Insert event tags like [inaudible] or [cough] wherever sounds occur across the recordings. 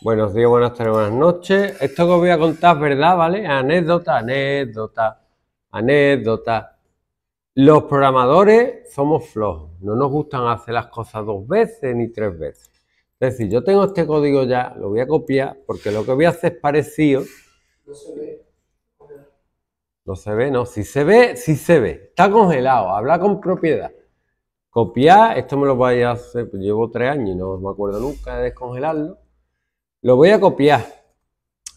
Buenos días, buenas tardes, buenas noches. Esto que os voy a contar es verdad, ¿vale? Anécdota, anécdota, anécdota. Los programadores somos flojos. No nos gustan hacer las cosas dos veces ni tres veces. Es decir, yo tengo este código ya, lo voy a copiar porque lo que voy a hacer es parecido. No se ve. No se ve, no. Si se ve, si se ve. Está congelado. Habla con propiedad. Copiar, esto me lo voy a hacer, pues llevo tres años y no me acuerdo nunca de descongelarlo lo voy a copiar.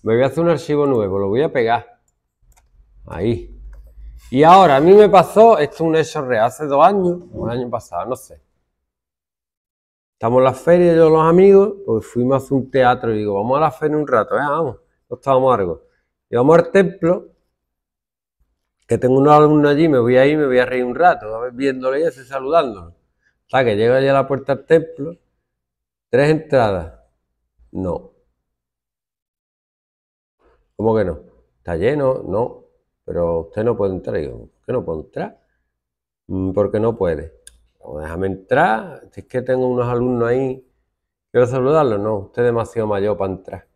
Me voy a hacer un archivo nuevo, lo voy a pegar. Ahí. Y ahora, a mí me pasó, esto es un hecho real, hace dos años, un año pasado, no sé. Estamos en la feria, yo los amigos, pues fuimos a un teatro y digo, vamos a la feria un rato, ¿eh? vamos, no estábamos algo. Y vamos al templo, que tengo un alumno allí, me voy a ir, me voy a reír un rato, viéndole y así saludándolo. O sea, que llega allí a la puerta del templo, tres entradas, no, ¿Cómo que no? ¿Está lleno? No. Pero usted no puede entrar. Yo, ¿por qué no puedo entrar? Mm, porque no puede. déjame entrar. Es que tengo unos alumnos ahí. ¿Quiero saludarlos? No, usted es demasiado mayor para entrar.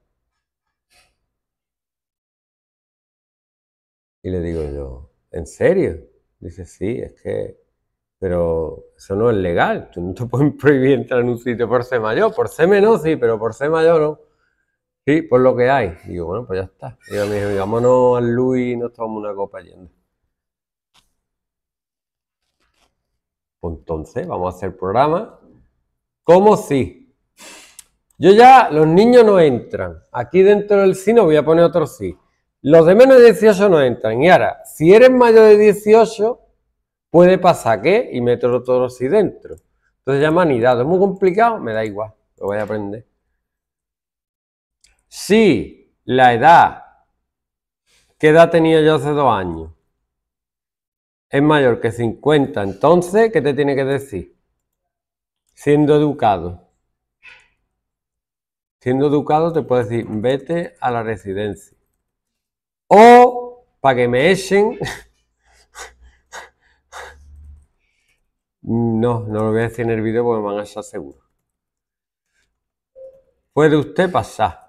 Y le digo yo, ¿en serio? Dice, sí, es que... Pero eso no es legal. Tú no te pueden [laughs] prohibir entrar en un sitio por ser mayor. Por ser menor sí, pero por ser mayor no. Sí, por lo que hay. Digo, bueno, pues ya está. Y me dijo, vámonos al Luis nos tomamos una copa yendo. Pues entonces, vamos a hacer programa. ¿Cómo sí? Yo ya, los niños no entran. Aquí dentro del sí no voy a poner otro sí. Los de menos de 18 no entran. Y ahora, si eres mayor de 18, puede pasar qué? y meto otro sí dentro. Entonces ya me han ido. Es muy complicado, me da igual. Lo voy a aprender. Si la edad. que edad tenía yo hace dos años? Es mayor que 50. Entonces, ¿qué te tiene que decir? Siendo educado. Siendo educado te puede decir, vete a la residencia. O, para que me echen... [laughs] no, no lo voy a decir en el vídeo porque me van a echar seguro. Puede usted pasar.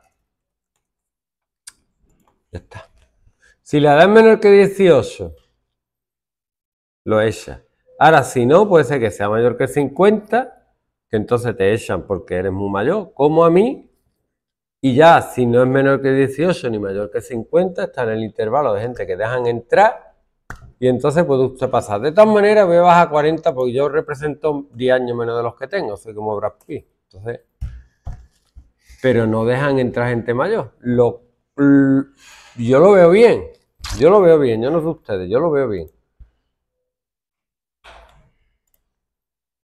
Si la edad es menor que 18, lo echa. Ahora, si no, puede ser que sea mayor que 50, que entonces te echan porque eres muy mayor, como a mí. Y ya, si no es menor que 18 ni mayor que 50, está en el intervalo de gente que dejan entrar y entonces puede usted pasar. De todas maneras, a bajar a 40 porque yo represento 10 años menos de los que tengo, soy como Brad Pitt. Entonces, pero no dejan entrar gente mayor. Lo, yo lo veo bien, yo lo veo bien, yo no sé ustedes, yo lo veo bien.